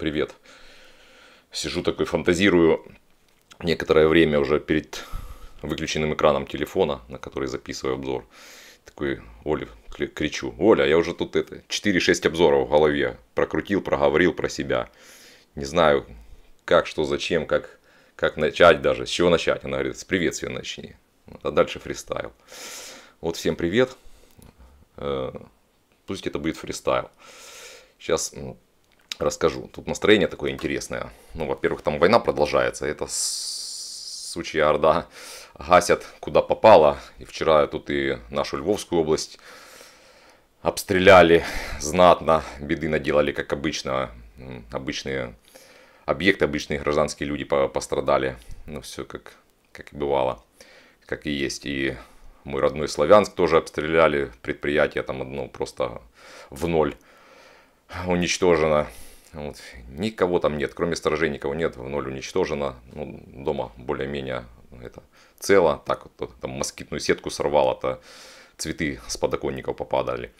привет. Сижу такой, фантазирую некоторое время уже перед выключенным экраном телефона, на который записываю обзор. Такой Оля кричу, Оля, я уже тут это 4-6 обзоров в голове прокрутил, проговорил про себя. Не знаю, как, что, зачем, как, как начать даже, с чего начать. Она говорит, с приветствия начни. А дальше фристайл. Вот всем привет. Э, пусть это будет фристайл. Сейчас ну, расскажу. Тут настроение такое интересное. Ну, во-первых, там война продолжается, это сучья орда гасят куда попало. И вчера тут и нашу Львовскую область обстреляли знатно, беды наделали, как обычно. Обычные объекты, обычные гражданские люди пострадали. Ну, все как, как и бывало, как и есть. И мой родной Славянск тоже обстреляли, предприятие там одно просто в ноль уничтожено. Вот. Никого там нет, кроме сторожей никого нет, в ноль уничтожено. Ну, дома более-менее это цело. Так вот, там москитную сетку сорвало, то цветы с подоконников попадали.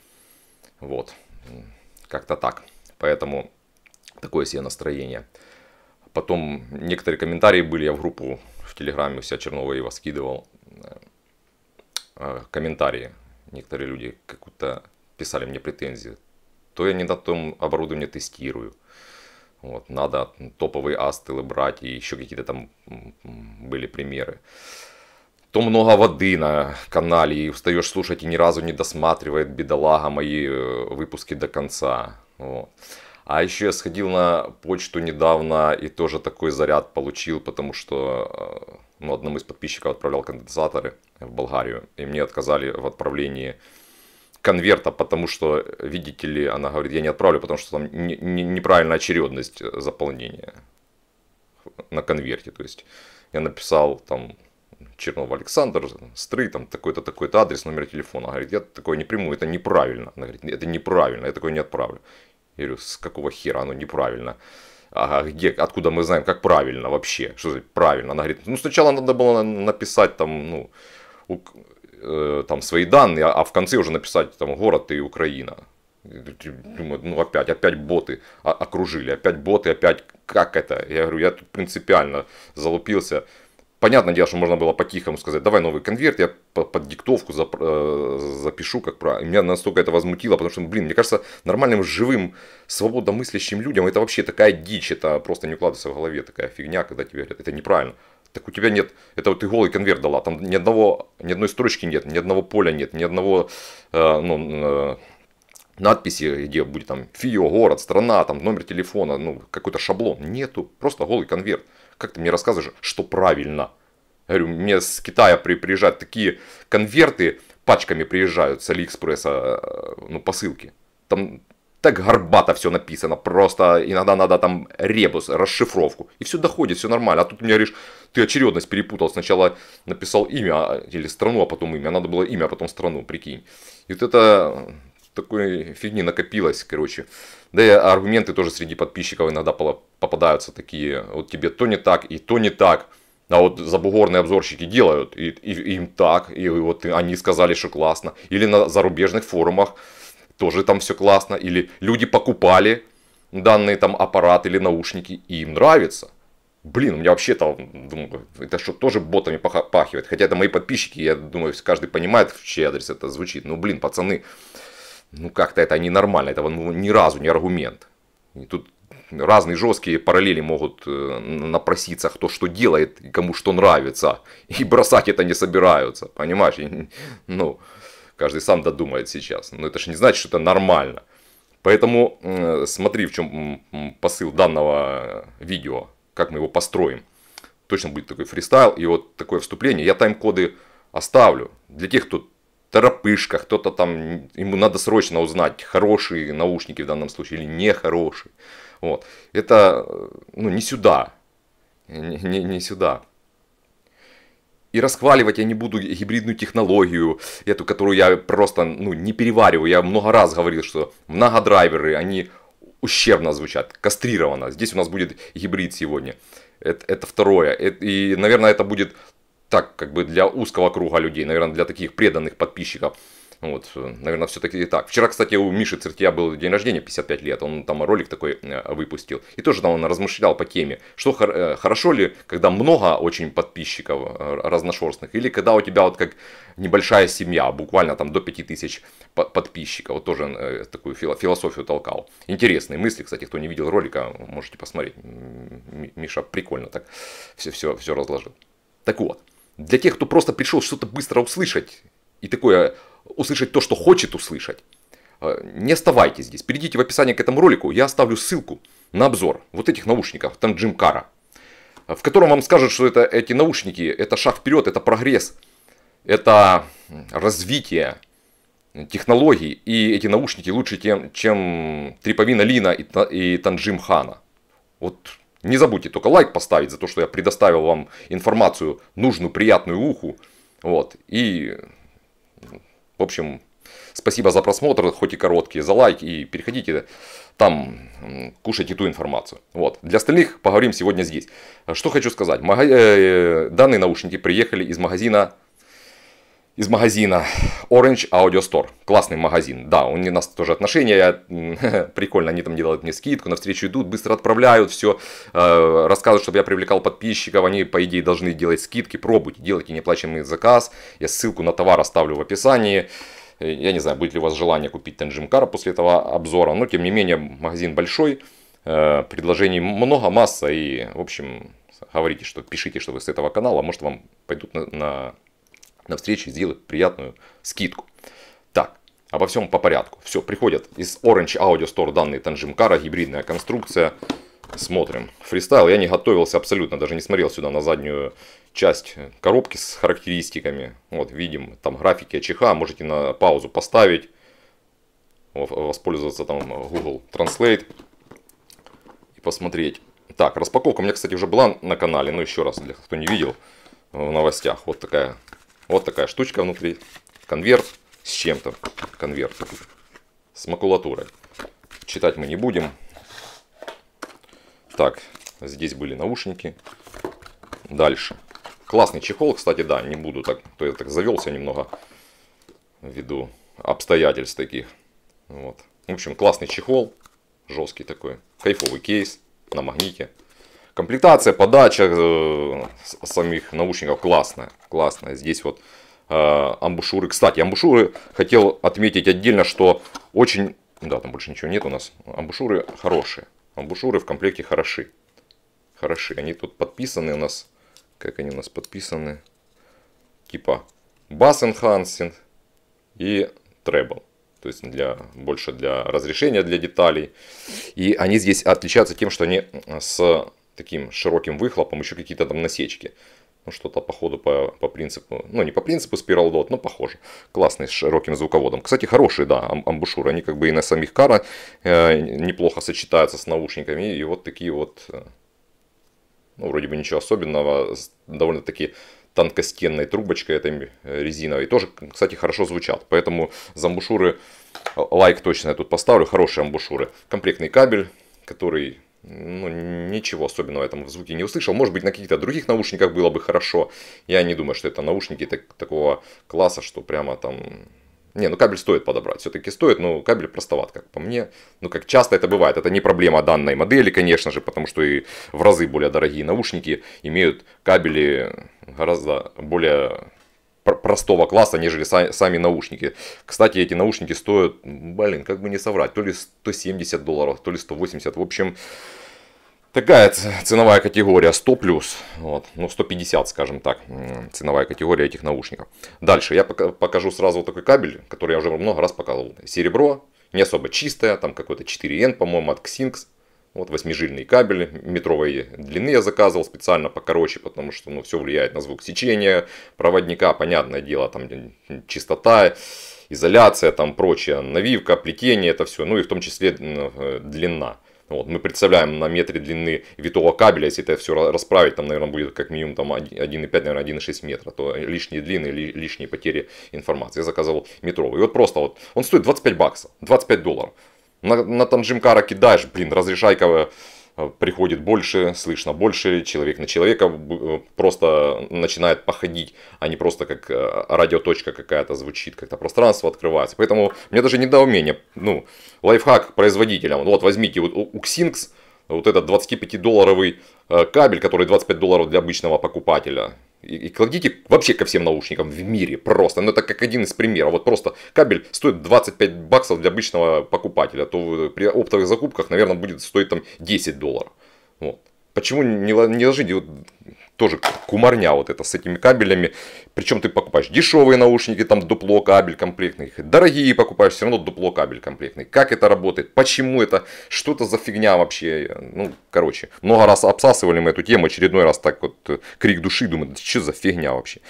Вот, как-то так. Поэтому такое себе настроение. Потом некоторые комментарии были, я в группу в Телеграме у себя Черновоева скидывал э, э, комментарии. Некоторые люди как будто писали мне претензии. То я не на том оборудование тестирую, вот, надо топовые астылы брать, и еще какие-то там были примеры. То много воды на канале, и устаешь слушать, и ни разу не досматривает бедолага мои э, выпуски до конца. Вот. А еще я сходил на почту недавно и тоже такой заряд получил, потому что э, ну, одному из подписчиков отправлял конденсаторы в Болгарию, и мне отказали в отправлении конверта, потому что, видите ли, она говорит, я не отправлю, потому что там не, не, неправильная очередность э, заполнения на конверте. То есть я написал там Чернов Александр, Стры, там такой-то, такой-то адрес, номер телефона. Она говорит, я такое не приму, это неправильно. Она говорит, это неправильно, я такое не отправлю. Я говорю, с какого хера оно неправильно? А где, откуда мы знаем, как правильно вообще? Что значит правильно? Она говорит, ну сначала надо было написать там, ну, Э, там свои данные, а, а в конце уже написать там город и Украина. Думаю, ну опять, опять боты окружили, опять боты, опять как это? Я говорю, я тут принципиально залупился. Понятное дело, что можно было по-тихому сказать, давай новый конверт, я под диктовку э, запишу, как правильно. меня настолько это возмутило, потому что, блин, мне кажется, нормальным, живым, свободомыслящим людям это вообще такая дичь, это просто не укладывается в голове, такая фигня, когда тебе говорят, это неправильно. Так у тебя нет, это вот ты голый конверт дала, там ни одного, ни одной строчки нет, ни одного поля нет, ни одного, э, ну, э, надписи, где будет там ФИО, город, страна, там номер телефона, ну, какой-то шаблон. Нету, просто голый конверт. Как ты мне рассказываешь, что правильно? Я говорю, мне с Китая при, приезжают такие конверты, пачками приезжают с Алиэкспресса, э, ну, посылки. Там так горбато все написано, просто иногда надо там ребус, расшифровку, и все доходит, все нормально. А тут у меня лишь ты очередность перепутал, сначала написал имя а, или страну, а потом имя, надо было имя, а потом страну, прикинь. И вот это такой фигни накопилось, короче. Да и аргументы тоже среди подписчиков иногда попадаются такие, вот тебе то не так и то не так. А вот забугорные обзорщики делают, и, и, и им так, и вот они сказали, что классно. Или на зарубежных форумах тоже там все классно, или люди покупали данные там аппараты или наушники, и им нравится. Блин, у меня вообще там, думаю, это что, тоже ботами пахивает. Хотя это мои подписчики, я думаю, каждый понимает, в чей адрес это звучит. Но ну, блин, пацаны, ну как-то это ненормально, это ну, ни разу не аргумент. И тут разные жесткие параллели могут э, напроситься, кто что делает кому что нравится. И бросать это не собираются, понимаешь? И, ну, Каждый сам додумает сейчас. Но это же не значит, что это нормально. Поэтому смотри, в чем посыл данного видео, как мы его построим. Точно будет такой фристайл и вот такое вступление. Я тайм-коды оставлю для тех, кто торопышка, кто-то там, ему надо срочно узнать, хорошие наушники в данном случае или нехорошие. Вот. Это э, ну, не сюда. Не, не, не сюда и расхваливать я не буду гибридную технологию, эту, которую я просто ну, не перевариваю. Я много раз говорил, что многодрайверы, они ущербно звучат, кастрировано. Здесь у нас будет гибрид сегодня. Это, это второе. И, наверное, это будет так, как бы для узкого круга людей, наверное, для таких преданных подписчиков. Ну вот, э, наверное, все-таки и так. Вчера, кстати, у Миши Цертия был день рождения, 55 лет. Он там ролик такой э, выпустил. И тоже там он размышлял по теме, что э, хорошо ли, когда много очень подписчиков разношерстных, или когда у тебя вот как небольшая семья, буквально там до 5000 подписчиков. Вот тоже такую философию толкал. Интересные мысли, кстати, кто не видел ролика, можете посмотреть. Миша прикольно так все, все, все разложил. Так вот, для тех, кто просто пришел что-то быстро услышать, и такое услышать то, что хочет услышать, э, не оставайтесь здесь. Перейдите в описание к этому ролику, я оставлю ссылку на обзор вот этих наушников, там Джим Кара, в котором вам скажут, что это, эти наушники, это шаг вперед, это прогресс, это развитие технологий, и эти наушники лучше, тем, чем Триповина Лина и, и Танжим Хана. Вот не забудьте только лайк поставить за то, что я предоставил вам информацию нужную, приятную уху. Вот. И в общем, спасибо за просмотр, хоть и короткий, за лайк и переходите там, кушайте ту информацию. Вот. Для остальных поговорим сегодня здесь. Что хочу сказать. Мага... Э, данные наушники приехали из магазина из магазина Orange Audio Store. Классный магазин. Да, у нас тоже отношения. Я... Прикольно, они там делают мне скидку, на встречу идут, быстро отправляют все. Э, рассказывают, чтобы я привлекал подписчиков. Они, по идее, должны делать скидки. Пробуйте, делайте неоплачиваемый заказ. Я ссылку на товар оставлю в описании. Я не знаю, будет ли у вас желание купить Танжимкара после этого обзора. Но, тем не менее, магазин большой. Э, предложений много, масса. И, в общем, говорите, что пишите, что вы с этого канала. Может, вам пойдут на, на на встрече сделать приятную скидку. Так, обо всем по порядку. Все, приходят из Orange Audio Store данные Танжимкара, гибридная конструкция. Смотрим. Фристайл я не готовился абсолютно, даже не смотрел сюда на заднюю часть коробки с характеристиками. Вот, видим там графики АЧХ, можете на паузу поставить, воспользоваться там Google Translate и посмотреть. Так, распаковка у меня, кстати, уже была на канале, но еще раз, для кто не видел, в новостях. Вот такая вот такая штучка внутри. Конверт с чем-то. Конверт с макулатурой. Читать мы не будем. Так, здесь были наушники. Дальше. Классный чехол, кстати, да, не буду так, то я так завелся немного ввиду обстоятельств таких. Вот. В общем, классный чехол, жесткий такой, кайфовый кейс на магните. Комплектация, подача э, самих наушников классная, классная. Здесь вот э, амбушюры. Кстати, амбушюры хотел отметить отдельно, что очень... Да, там больше ничего нет у нас. Амбушюры хорошие. Амбушюры в комплекте хороши. Хороши. Они тут подписаны у нас. Как они у нас подписаны? Типа Bass Enhancing и Treble. То есть для, больше для разрешения, для деталей. И они здесь отличаются тем, что они с таким широким выхлопом еще какие-то там насечки. Ну, что-то походу по, по принципу, ну, не по принципу Spiral Dot, но похоже. Классный, с широким звуководом. Кстати, хорошие, да, амбушюры. Они как бы и на самих кара э, неплохо сочетаются с наушниками. И вот такие вот, э, ну, вроде бы ничего особенного, довольно-таки тонкостенной трубочкой этой э, резиновой. Тоже, кстати, хорошо звучат. Поэтому за амбушюры э, лайк точно я тут поставлю. Хорошие амбушюры. Комплектный кабель, который ну, ничего особенного я там в звуке не услышал. Может быть, на каких-то других наушниках было бы хорошо. Я не думаю, что это наушники так, такого класса, что прямо там... Не, ну кабель стоит подобрать, все-таки стоит, но кабель простоват, как по мне. Ну, как часто это бывает, это не проблема данной модели, конечно же, потому что и в разы более дорогие наушники имеют кабели гораздо более простого класса, нежели сами, наушники. Кстати, эти наушники стоят, блин, как бы не соврать, то ли 170 долларов, то ли 180. В общем, такая ценовая категория 100 плюс, вот, ну 150, скажем так, ценовая категория этих наушников. Дальше я покажу сразу вот такой кабель, который я уже много раз показывал. Серебро, не особо чистое, там какой-то 4N, по-моему, от Xinx. Вот восьмижильный кабель метровой длины я заказывал специально покороче, потому что ну, все влияет на звук сечения проводника, понятное дело, там чистота, изоляция, там прочее, навивка, плетение, это все, ну и в том числе э, длина. Вот, мы представляем на метре длины витого кабеля, если это все расправить, там, наверное, будет как минимум там 1,5, наверное, 1,6 метра, то лишние длины, лишние потери информации. Я заказывал метровый. И вот просто вот, он стоит 25 баксов, 25 долларов. На, на Танжимкара кидаешь, блин, разрешайка э, приходит больше, слышно больше, человек на человека э, просто начинает походить, а не просто как э, радиоточка какая-то звучит, как-то пространство открывается. Поэтому мне даже недоумение, ну, лайфхак производителям, вот возьмите вот у Xinx вот этот 25-долларовый кабель, который 25 долларов для обычного покупателя, и, кладите вообще ко всем наушникам в мире просто. Ну, это как один из примеров. Вот просто кабель стоит 25 баксов для обычного покупателя, то при оптовых закупках, наверное, будет стоить там 10 долларов. Вот. Почему не, не ложить? Вот, тоже кумарня вот это с этими кабелями. Причем ты покупаешь дешевые наушники, там дупло кабель комплектный, дорогие покупаешь, все равно дупло кабель комплектный. Как это работает, почему это, что это за фигня вообще, ну, короче. Много раз обсасывали мы эту тему, очередной раз так вот э, крик души, думаю, да что за фигня вообще.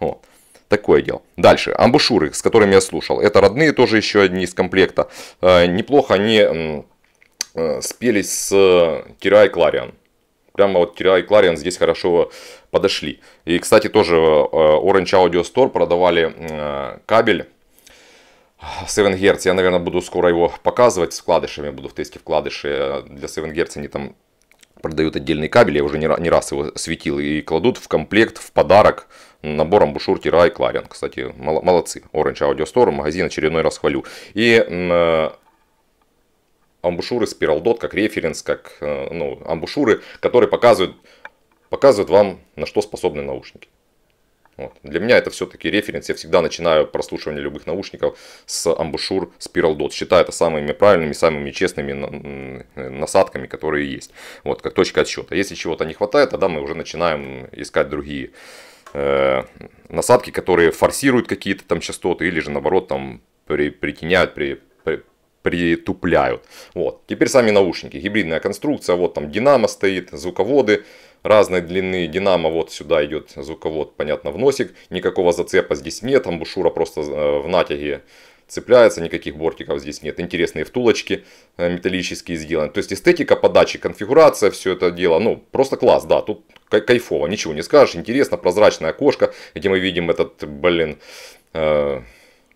Вот. Такое дело. Дальше. Амбушюры, с которыми я слушал. Это родные тоже еще одни из комплекта. Э, неплохо они э, спелись с Кирай Клариан прямо вот Теря и Клариан здесь хорошо э, подошли. И, кстати, тоже э, Orange Audio Store продавали э, кабель 7 Гц. Я, наверное, буду скоро его показывать с вкладышами, буду в тесте вкладыши. Для 7 Гц они там продают отдельный кабель, я уже не раз его светил, и кладут в комплект, в подарок набором бушур, тира и кларин. Кстати, молодцы. Orange Audio Store, магазин очередной раз хвалю. И амбушюры Spiral Dot как референс, как э, ну, амбушюры, которые показывают, показывают вам, на что способны наушники. Вот. Для меня это все-таки референс. Я всегда начинаю прослушивание любых наушников с амбушюр Spiral Dot. Считаю это самыми правильными, самыми честными насадками, которые есть. Вот, как точка отсчета. Если чего-то не хватает, тогда мы уже начинаем искать другие э, насадки, которые форсируют какие-то там частоты или же наоборот там при, притеняют, при, при, притупляют. Вот. Теперь сами наушники. Гибридная конструкция. Вот там динамо стоит, звуководы разной длины. Динамо вот сюда идет звуковод, понятно, в носик. Никакого зацепа здесь нет. Амбушюра просто э, в натяге цепляется, никаких бортиков здесь нет. Интересные втулочки э, металлические сделаны. То есть эстетика подачи, конфигурация, все это дело. Ну, просто класс, да, тут кайфово, ничего не скажешь. Интересно, прозрачное окошко, где мы видим этот, блин, э,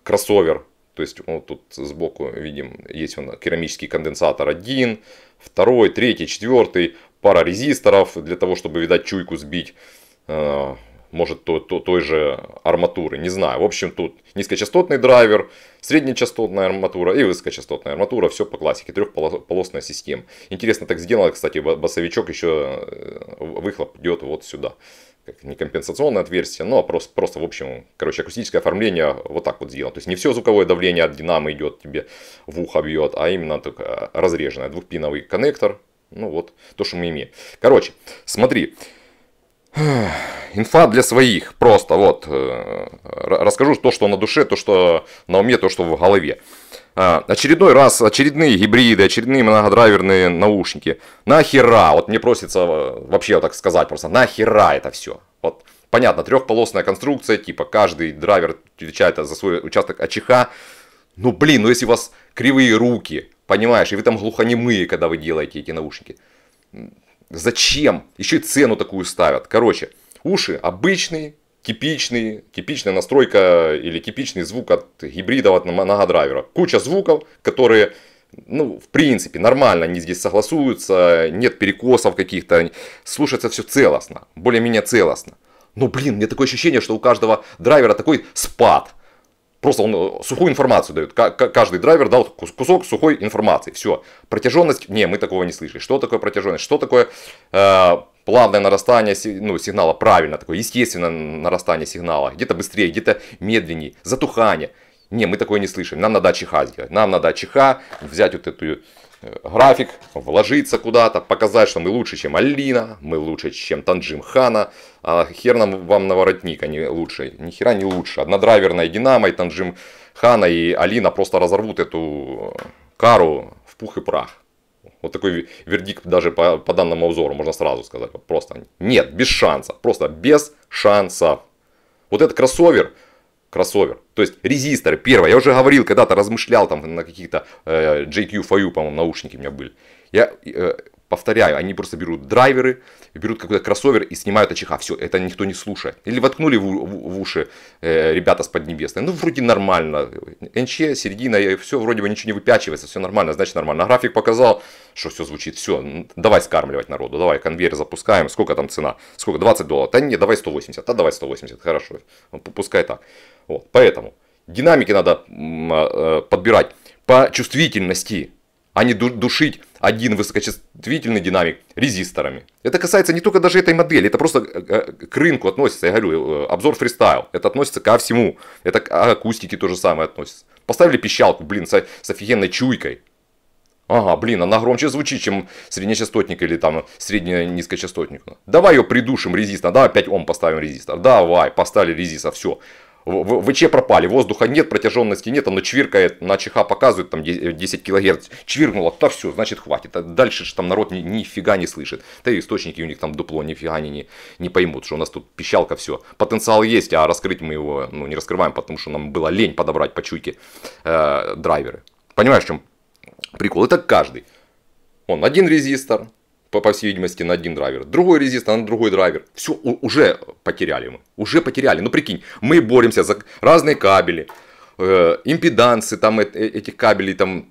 кроссовер то есть вот тут сбоку видим, есть он керамический конденсатор один, второй, третий, четвертый, пара резисторов для того, чтобы, видать, чуйку сбить э, может то, то, той же арматуры, не знаю. В общем, тут низкочастотный драйвер, среднечастотная арматура и высокочастотная арматура, все по классике, трехполосная система. Интересно так сделано, кстати, басовичок еще э, выхлоп идет вот сюда как не компенсационное отверстие, но просто, просто, в общем, короче, акустическое оформление вот так вот сделано. То есть не все звуковое давление от динамо идет тебе в ухо бьет, а именно только разреженное двухпиновый коннектор. Ну вот, то, что мы имеем. Короче, смотри, Инфа для своих, просто вот. Э, расскажу то, что на душе, то, что на уме, то, что в голове. А, очередной раз, очередные гибриды, очередные многодрайверные наушники. Нахера, вот мне просится э, вообще вот так сказать просто, нахера это все. Вот понятно, трехполосная конструкция, типа каждый драйвер отвечает за свой участок АЧХ. Ну блин, ну если у вас кривые руки, понимаешь, и вы там глухонемые, когда вы делаете эти наушники. Зачем? Еще и цену такую ставят. Короче, уши обычные, типичные, типичная настройка или типичный звук от гибридов от многодрайвера. Куча звуков, которые, ну, в принципе, нормально они здесь согласуются, нет перекосов каких-то, слушается все целостно, более-менее целостно. Но, блин, мне такое ощущение, что у каждого драйвера такой спад – Просто он э, сухую информацию дает. Каждый драйвер дал кусок сухой информации. Все. Протяженность, не, мы такого не слышали. Что такое протяженность? Что такое э, плавное нарастание ну, сигнала? Правильно, такое естественное нарастание сигнала. Где-то быстрее, где-то медленнее. Затухание. Не, мы такое не слышим. Нам надо чиха сделать. Нам надо чиха взять вот эту график, вложиться куда-то, показать, что мы лучше, чем Алина, мы лучше, чем Танджим Хана, а хер нам вам на воротник, они лучше, ни хера не лучше. Однодрайверная Динамо и Танджим Хана и Алина просто разорвут эту кару в пух и прах. Вот такой вердикт даже по, по данному обзору можно сразу сказать. просто нет, без шанса. Просто без шансов. Вот этот кроссовер кроссовер. То есть резисторы, первое, я уже говорил, когда-то размышлял там на каких-то э, JQ FAU, по-моему, наушники у меня были. Я э, повторяю, они просто берут драйверы, берут какой-то кроссовер и снимают очеха. Все, это никто не слушает. Или воткнули в, в, в уши э, ребята с Поднебесной. Ну, вроде нормально. НЧ, середина, и все вроде бы ничего не выпячивается, все нормально, значит нормально. А график показал, что все звучит, все, давай скармливать народу, давай конвейер запускаем, сколько там цена, сколько, 20 долларов, да не, давай 180, да давай 180, хорошо, пускай так. Вот, поэтому динамики надо а, э, подбирать по чувствительности, а не душить один высокочувствительный динамик резисторами. Это касается не только даже этой модели, это просто э, э, к рынку относится. Я говорю, обзор фристайл, это относится ко всему. Это а, к акустике то же самое относится. Поставили пищалку, блин, с, с офигенной чуйкой. Ага, блин, она громче звучит, чем среднечастотник или там средне-низкочастотник. Давай ее придушим резистор, давай 5 Ом поставим резистор. Давай, поставили резистор, все. ВЧ пропали, воздуха нет, протяженности нет, оно чвиркает, на ЧХ показывает там 10 э, кГц, чвиркнуло, то все, значит хватит. А дальше же там народ ни, нифига не слышит. Да и источники у них там дупло, нифига они не, не поймут, что у нас тут пищалка все. Потенциал есть, а раскрыть мы его ну, не раскрываем, потому что нам было лень подобрать по чуйке э, драйверы. Понимаешь, в чем прикол? Это каждый. Он один резистор, по, по всей видимости, на один драйвер. Другой резистор а на другой драйвер. Все, уже потеряли мы. Уже потеряли. Ну, прикинь, мы боремся за разные кабели, э, импедансы там э, э этих кабелей, там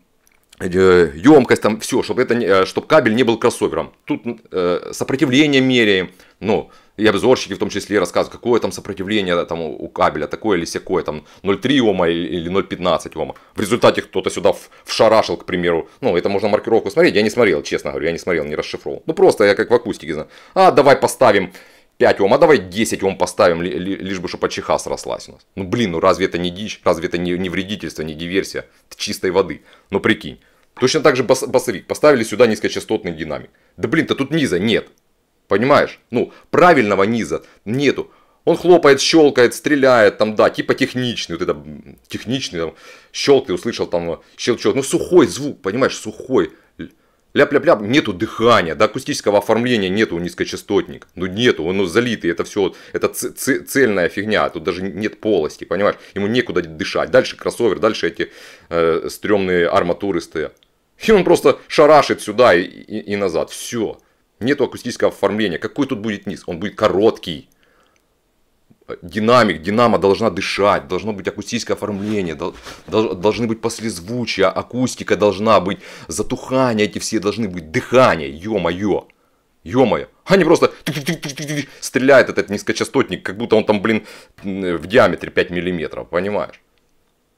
э, емкость там все, чтобы это, э, чтобы кабель не был кроссовером. Тут э, сопротивление меряем, ну, и обзорщики в том числе рассказывают, какое там сопротивление там, у кабеля, такое или всякое там 0,3 ома или 0,15 ома. В результате кто-то сюда вшарашил, к примеру, ну, это можно маркировку смотреть, я не смотрел, честно говорю, я не смотрел, не расшифровал. Ну, просто я как в акустике знаю. А, давай поставим 5 ом, а давай 10 ом поставим, лишь бы, чтобы чиха срослась у нас. Ну, блин, ну разве это не дичь, разве это не, не вредительство, не диверсия? Это чистой воды. Ну, прикинь. Точно так же бас басовик. Поставили сюда низкочастотный динамик. Да блин, то тут низа нет. Понимаешь? Ну, правильного низа нету. Он хлопает, щелкает, стреляет, там, да, типа техничный, вот это, техничный, там, щелк, ты услышал, там, щелчок, ну, сухой звук, понимаешь, сухой, ляп-ляп-ляп, нету дыхания, да, акустического оформления нету низкочастотник, ну, нету, он ну, залитый, это все, это цельная фигня, а тут даже нет полости, понимаешь, ему некуда дышать, дальше кроссовер, дальше эти э, стрёмные арматуры стоят, и он просто шарашит сюда и, и, и назад, все, Нету акустического оформления. Какой тут будет низ? Он будет короткий. Динамик, динамо должна дышать, должно быть акустическое оформление, должны быть послезвучия, акустика должна быть, затухание эти все должны быть, дыхание, ё-моё. Ё-моё. Они просто стреляет этот низкочастотник, как будто он там, блин, в диаметре 5 миллиметров, понимаешь?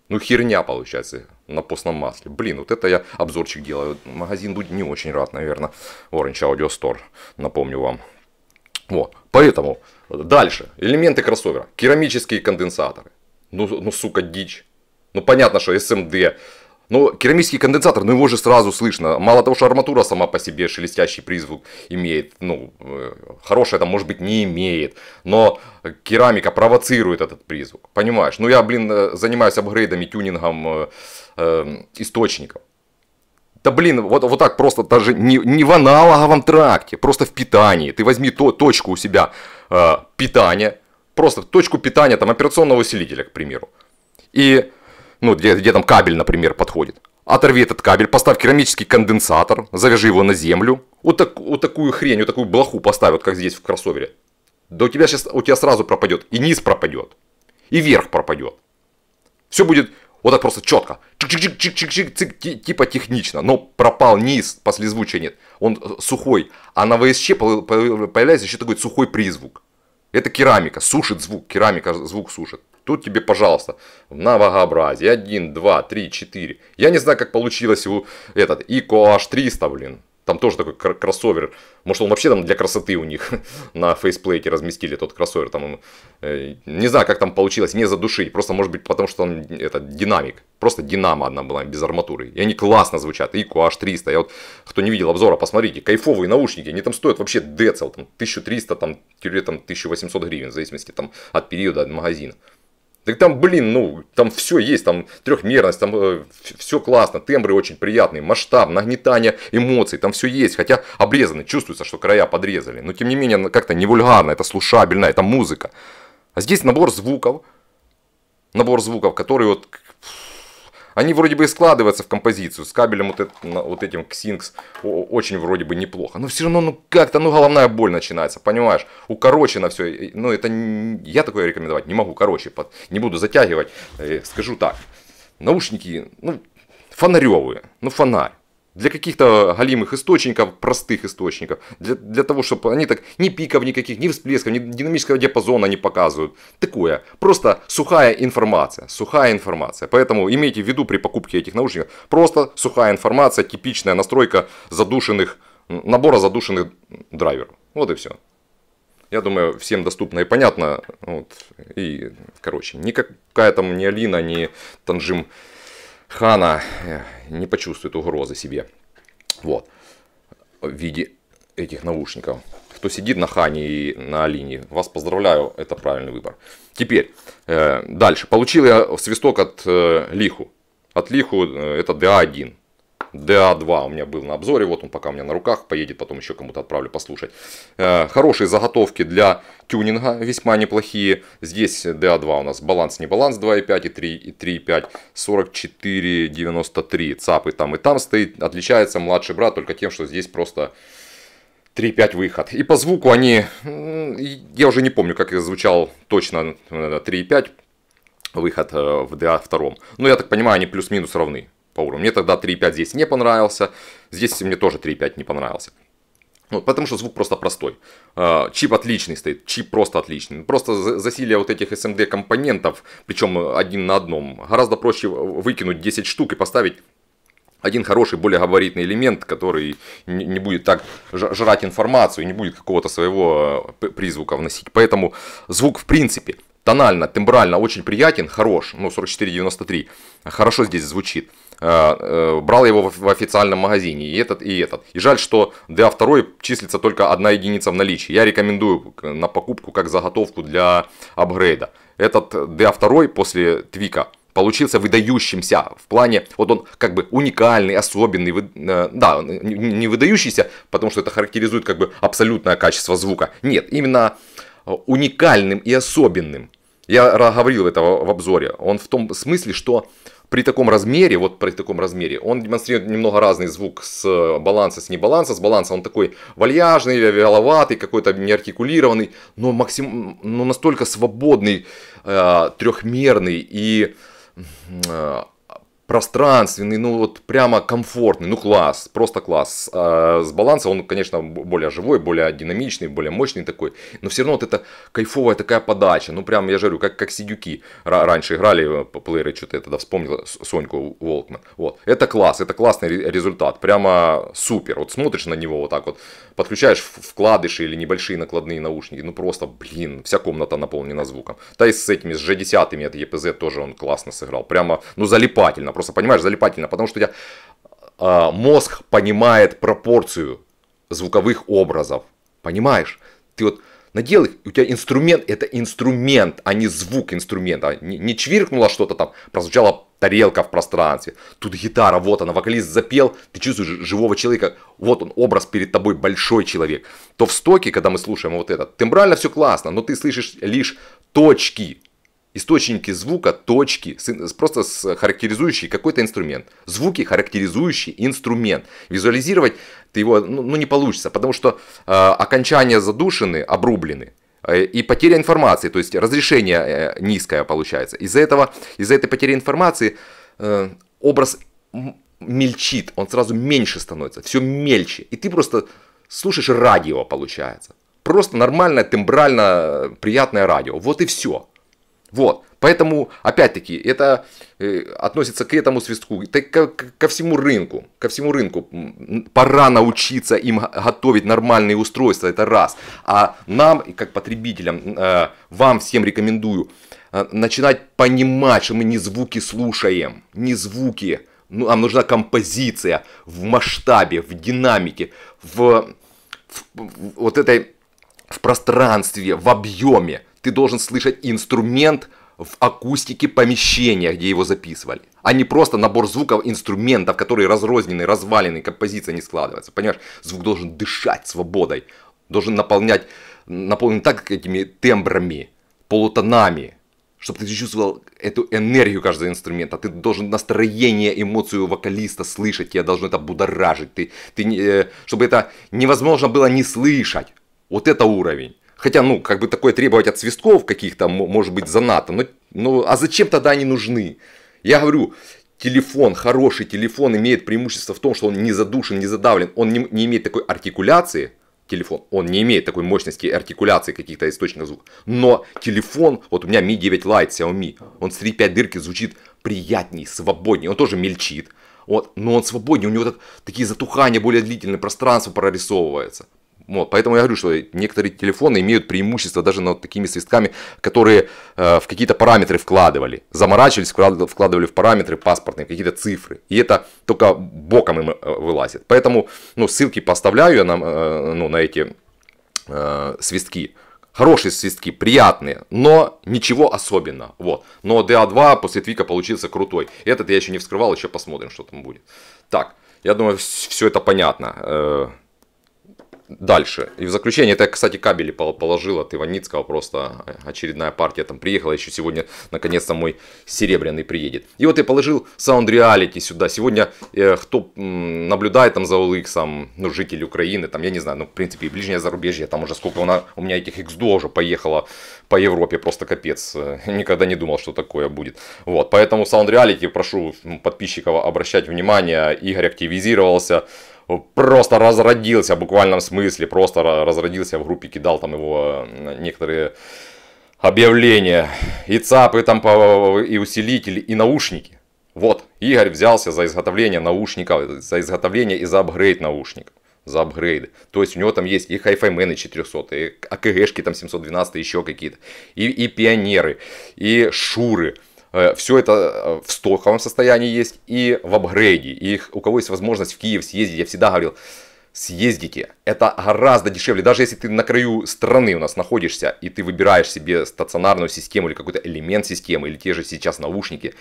Ну, херня получается на постном масле. Блин, вот это я обзорчик делаю. Магазин будет не очень рад, наверное. Orange Audio Store, напомню вам. Вот, поэтому э, дальше. Элементы кроссовера. Керамические конденсаторы. Ну, ну сука, дичь. Ну, понятно, что SMD, ну, керамический конденсатор, ну его же сразу слышно. Мало того, что арматура сама по себе шелестящий призвук имеет, ну, э, хорошая там, может быть, не имеет, но керамика провоцирует этот призвук, понимаешь? Ну, я, блин, э, занимаюсь апгрейдами, тюнингом э, э источников. Да блин, вот, вот так просто даже не, не в аналоговом тракте, просто в питании. Ты возьми то, точку у себя э, питания, просто точку питания там операционного усилителя, к примеру. И ну, где, где там кабель, например, подходит. Оторви этот кабель, поставь керамический конденсатор, завяжи его на землю. Вот, так, вот такую хрень, вот такую блоху поставят, как здесь в кроссовере. Да у тебя сейчас, у тебя сразу пропадет. И низ пропадет. И верх пропадет. Все будет вот так просто четко. Чик-чик-чик-чик-чик, типа технично. Но пропал низ, послезвучия нет. Он э, сухой. А на ВСЧ появляется еще такой сухой призвук. Это керамика, сушит звук, керамика звук сушит. Тут тебе, пожалуйста, на многообразие. 1, 2, 3, 4. Я не знаю, как получилось у этот Ico H300, блин. Там тоже такой кроссовер. Может, он вообще там для красоты у них на фейсплейке разместили тот кроссовер. Там, э, не знаю, как там получилось, не задушить. Просто, может быть, потому что он это, динамик. Просто динамо одна была, без арматуры. И они классно звучат. И QH300. Я вот, кто не видел обзора, посмотрите. Кайфовые наушники. Они там стоят вообще децел Там 1300, там, там 1800 гривен. В зависимости там, от периода, от магазина. Так там, блин, ну, там все есть, там трехмерность, там э, все классно, тембры очень приятные, масштаб, нагнетание эмоций, там все есть. Хотя обрезаны, чувствуется, что края подрезали. Но тем не менее, как-то не вульгарно, это слушабельно, это музыка. А здесь набор звуков, набор звуков, который вот они вроде бы и складываются в композицию. С кабелем вот, это, вот этим Xinx очень вроде бы неплохо. Но все равно, ну как-то, ну головная боль начинается, понимаешь? Укорочено все. Ну это, я такое рекомендовать не могу. Короче, под, не буду затягивать. Э, скажу так. Наушники, ну, фонаревые. Ну, фонарь для каких-то галимых источников, простых источников, для, для того, чтобы они так ни пиков никаких, ни всплесков, ни динамического диапазона не показывают. Такое, просто сухая информация, сухая информация. Поэтому имейте в виду при покупке этих наушников, просто сухая информация, типичная настройка задушенных, набора задушенных драйверов. Вот и все. Я думаю, всем доступно и понятно. Вот. И, короче, никакая там ни Алина, ни Танжим Хана э, не почувствует угрозы себе. Вот. В виде этих наушников. Кто сидит на Хане и на Алине, вас поздравляю, это правильный выбор. Теперь, э, дальше. Получил я свисток от э, Лиху. От Лиху э, это DA1. DA2 а у меня был на обзоре, вот он пока у меня на руках, поедет, потом еще кому-то отправлю послушать. Э, хорошие заготовки для тюнинга, весьма неплохие. Здесь DA2 а у нас баланс, не баланс 2.5 и 3.5, 44.93 ЦАП и там и там стоит. Отличается младший брат только тем, что здесь просто 3.5 выход. И по звуку они, я уже не помню, как я звучал точно 3.5 э, выход э, в DA2. А Но я так понимаю, они плюс-минус равны по уровню. Мне тогда 3.5 здесь не понравился, здесь мне тоже 3.5 не понравился. Ну, потому что звук просто простой. А, чип отличный стоит, чип просто отличный. Просто засилие вот этих SMD компонентов, причем один на одном, гораздо проще выкинуть 10 штук и поставить один хороший, более габаритный элемент, который не будет так жрать информацию, не будет какого-то своего э, призвука вносить. Поэтому звук, в принципе, тонально, тембрально очень приятен, хорош, ну, 44.93, хорошо здесь звучит. Э, э, брал его в официальном магазине, и этот, и этот. И жаль, что DA2 числится только одна единица в наличии. Я рекомендую на покупку как заготовку для апгрейда. Этот DA2 после твика получился выдающимся в плане, вот он как бы уникальный, особенный, вы, э, да, не выдающийся, потому что это характеризует как бы абсолютное качество звука. Нет, именно э, уникальным и особенным. Я говорил этого в обзоре. Он в том смысле, что при таком размере, вот при таком размере, он демонстрирует немного разный звук с э, баланса, с небаланса. С баланса он такой вальяжный, вяловатый, какой-то неартикулированный, но, максим... но настолько свободный, э, трехмерный и э, пространственный, ну вот прямо комфортный, ну класс, просто класс. А с баланса он, конечно, более живой, более динамичный, более мощный такой, но все равно вот это кайфовая такая подача, ну прям, я же говорю, как, как сидюки раньше играли, плееры, что-то я тогда вспомнил, Соньку Волкман, вот. Это класс, это классный результат, прямо супер, вот смотришь на него вот так вот, подключаешь вкладыши или небольшие накладные наушники, ну просто, блин, вся комната наполнена звуком. Та и с этими, с G10 это EPZ тоже он классно сыграл, прямо, ну залипательно, просто, понимаешь, залипательно, потому что у тебя э, мозг понимает пропорцию звуковых образов, понимаешь? Ты вот надел их, у тебя инструмент, это инструмент, а не звук инструмента. А не, не чвиркнуло что-то там, прозвучала тарелка в пространстве. Тут гитара, вот она, вокалист запел, ты чувствуешь живого человека, вот он, образ перед тобой, большой человек. То в стоке, когда мы слушаем вот этот, тембрально все классно, но ты слышишь лишь точки, источники звука, точки, просто характеризующие какой-то инструмент. Звуки, характеризующие инструмент. Визуализировать ты его ну, ну, не получится, потому что э, окончания задушены, обрублены. Э, и потеря информации, то есть разрешение э, низкое получается. Из-за этого, из-за этой потери информации э, образ мельчит, он сразу меньше становится, все мельче. И ты просто слушаешь радио, получается. Просто нормальное, тембрально приятное радио. Вот и все. Вот. Поэтому, опять-таки, это э, относится к этому свистку, ко, ко всему рынку. Ко всему рынку. Пора научиться им готовить нормальные устройства, это раз. А нам, как потребителям, э, вам всем рекомендую э, начинать понимать, что мы не звуки слушаем, не звуки. Ну, нам нужна композиция в масштабе, в динамике, в, в, в вот этой в пространстве, в объеме ты должен слышать инструмент в акустике помещения, где его записывали, а не просто набор звуков инструментов, которые разрознены, развалены, композиция не складывается. Понимаешь, звук должен дышать свободой, должен наполнять, наполнен так этими тембрами, полутонами, чтобы ты чувствовал эту энергию каждого инструмента. Ты должен настроение, эмоцию вокалиста слышать, тебя должно это будоражить. Ты, ты, э, чтобы это невозможно было не слышать. Вот это уровень. Хотя, ну, как бы такое требовать от свистков каких-то, может быть, за НАТО. Но, ну, а зачем тогда они нужны? Я говорю, телефон, хороший телефон имеет преимущество в том, что он не задушен, не задавлен. Он не, не имеет такой артикуляции, телефон, он не имеет такой мощности артикуляции каких-то источников звука. Но телефон, вот у меня Mi 9 Lite Xiaomi, он с 3.5 дырки звучит приятней, свободнее, Он тоже мельчит, вот, но он свободнее, у него так, такие затухания более длительные, пространство прорисовывается. Вот, поэтому я говорю, что некоторые телефоны имеют преимущество даже над такими свистками, которые э, в какие-то параметры вкладывали. Заморачивались, вкладывали в параметры паспортные, какие-то цифры. И это только боком им э, вылазит. Поэтому ну, ссылки поставляю я на, э, ну, на эти э, свистки. Хорошие свистки, приятные, но ничего особенного. Вот. Но DA2 после твика получился крутой. Этот я еще не вскрывал, еще посмотрим, что там будет. Так, я думаю, все это понятно. Э, Дальше. И в заключение, это, кстати, кабели положил от Иваницкого, просто э, очередная партия там приехала, еще сегодня, наконец-то, мой серебряный приедет. И вот я положил Sound Reality сюда. Сегодня, э, кто м, наблюдает там за OLX, ну, житель Украины, там, я не знаю, ну, в принципе, и ближнее зарубежье, там уже сколько у, на, у меня этих XDO уже поехало по Европе, просто капец. Э, никогда не думал, что такое будет. Вот, поэтому Sound Reality, прошу подписчиков обращать внимание, Игорь активизировался, просто разродился в буквальном смысле, просто разродился в группе, кидал там его э, некоторые объявления, и ЦАПы, там, и усилители, и наушники. Вот, Игорь взялся за изготовление наушников, за изготовление и за апгрейд наушников за апгрейды. То есть у него там есть и Hi-Fi Manager 400, и АКГшки там 712, еще какие-то, и, и пионеры, и шуры, Э, все это э, в стоковом состоянии есть и в апгрейде. И у кого есть возможность в Киев съездить, я всегда говорил, съездите. Это гораздо дешевле. Даже если ты на краю страны у нас находишься, и ты выбираешь себе стационарную систему или какой-то элемент системы, или те же сейчас наушники,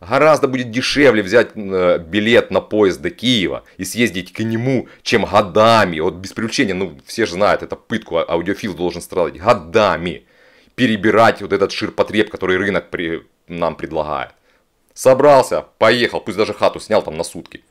гораздо будет дешевле взять э, билет на поезд до Киева и съездить к нему, чем годами. Вот без привлечения, ну все же знают, это пытку, а аудиофил должен страдать годами перебирать вот этот ширпотреб, который рынок при, нам предлагает. Собрался, поехал, пусть даже хату снял там на сутки.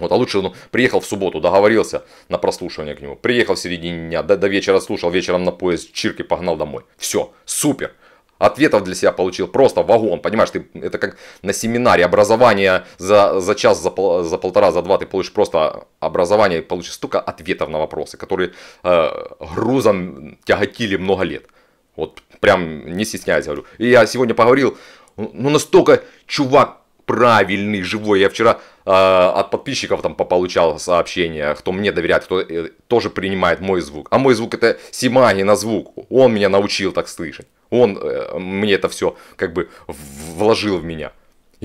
Вот, а лучше ну, приехал в субботу, договорился на прослушивание к нему. Приехал в середине дня, до, до вечера слушал, вечером на поезд, чирки погнал домой. Все, супер. Ответов для себя получил просто вагон, понимаешь, ты, это как на семинаре образование за, за час, за, пол, за полтора, за два ты получишь просто образование и получишь столько ответов на вопросы, которые э, грузом тяготили много лет. Вот прям не стесняясь говорю. И я сегодня поговорил, ну настолько чувак правильный, живой. Я вчера э, от подписчиков там получал сообщения, кто мне доверяет, кто э, тоже принимает мой звук. А мой звук это Симаги на звук. Он меня научил так слышать. Он э, мне это все как бы вложил в меня.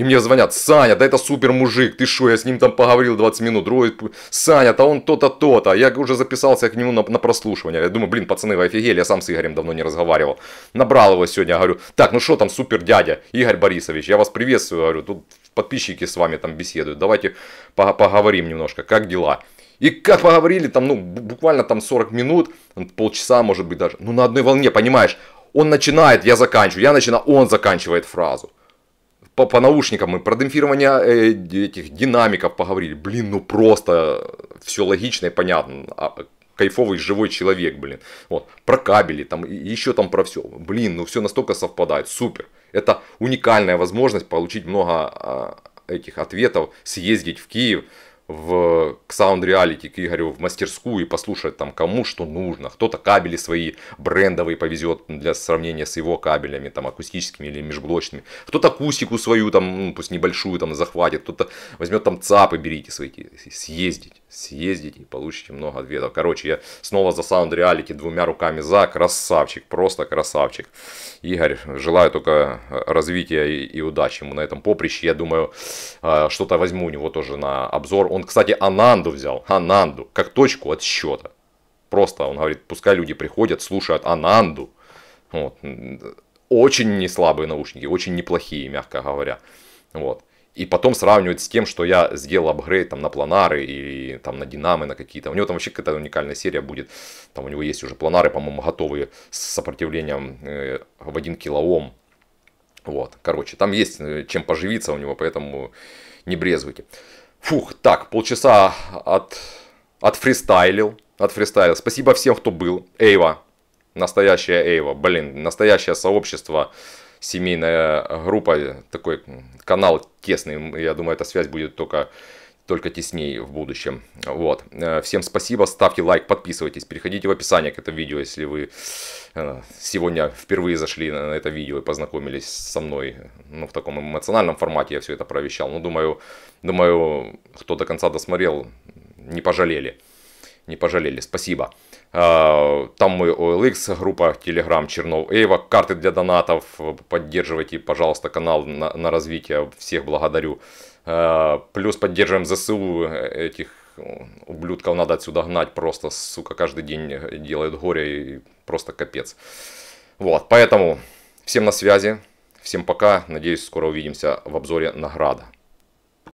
И мне звонят, Саня, да это супер мужик, ты шо, я с ним там поговорил 20 минут, другой, Саня, да он то-то, то-то, я уже записался к нему на, на прослушивание. Я думаю, блин, пацаны, вы офигели, я сам с Игорем давно не разговаривал. Набрал его сегодня, говорю, так, ну что там, супер дядя, Игорь Борисович, я вас приветствую, говорю, тут подписчики с вами там беседуют, давайте поговорим немножко, как дела? И как поговорили, там, ну, буквально там 40 минут, полчаса, может быть, даже, ну, на одной волне, понимаешь, он начинает, я заканчиваю, я начинаю, он заканчивает фразу по, по наушникам, мы про демпфирование э, этих динамиков поговорили. Блин, ну просто все логично и понятно. А, кайфовый живой человек, блин. Вот, про кабели, там, еще там про все. Блин, ну все настолько совпадает. Супер. Это уникальная возможность получить много а, этих ответов, съездить в Киев, в, к Sound Reality, к Игорю в мастерскую и послушать там кому что нужно. Кто-то кабели свои брендовые повезет для сравнения с его кабелями, там акустическими или межблочными. Кто-то акустику свою там, ну, пусть небольшую там захватит, кто-то возьмет там ЦАПы, берите свои, съездить съездите и получите много ответов. Короче, я снова за Sound Reality двумя руками за. Красавчик, просто красавчик. Игорь, желаю только э, развития и, и удачи ему на этом поприще. Я думаю, э, что-то возьму у него тоже на обзор. Он, кстати, Ананду взял. Ананду. Как точку отсчета. Просто он говорит, пускай люди приходят, слушают Ананду. Вот. Очень неслабые наушники, очень неплохие, мягко говоря. Вот и потом сравнивать с тем, что я сделал апгрейд там на планары и там на динамы, на какие-то. У него там вообще какая-то уникальная серия будет. Там у него есть уже планары, по-моему, готовые с сопротивлением э, в 1 килоом. Вот, короче, там есть э, чем поживиться у него, поэтому не брезгуйте. Фух, так, полчаса от, от фристайлил, от фристайлил. Спасибо всем, кто был. Эйва, настоящая Эйва, блин, настоящее сообщество семейная группа, такой канал тесный. Я думаю, эта связь будет только только теснее в будущем. Вот. Э, всем спасибо, ставьте лайк, подписывайтесь, переходите в описание к этому видео, если вы э, сегодня впервые зашли на это видео и познакомились со мной. Ну, в таком эмоциональном формате я все это провещал. Ну, думаю, думаю, кто до конца досмотрел, не пожалели. Не пожалели. Спасибо. Там мы OLX, группа Telegram Чернов Эйва, карты для донатов. Поддерживайте, пожалуйста, канал на, на развитие. Всех благодарю. Плюс поддерживаем ЗСУ. Этих ублюдков надо отсюда гнать. Просто, сука, каждый день делает горе и просто капец. Вот, поэтому всем на связи. Всем пока. Надеюсь, скоро увидимся в обзоре награда.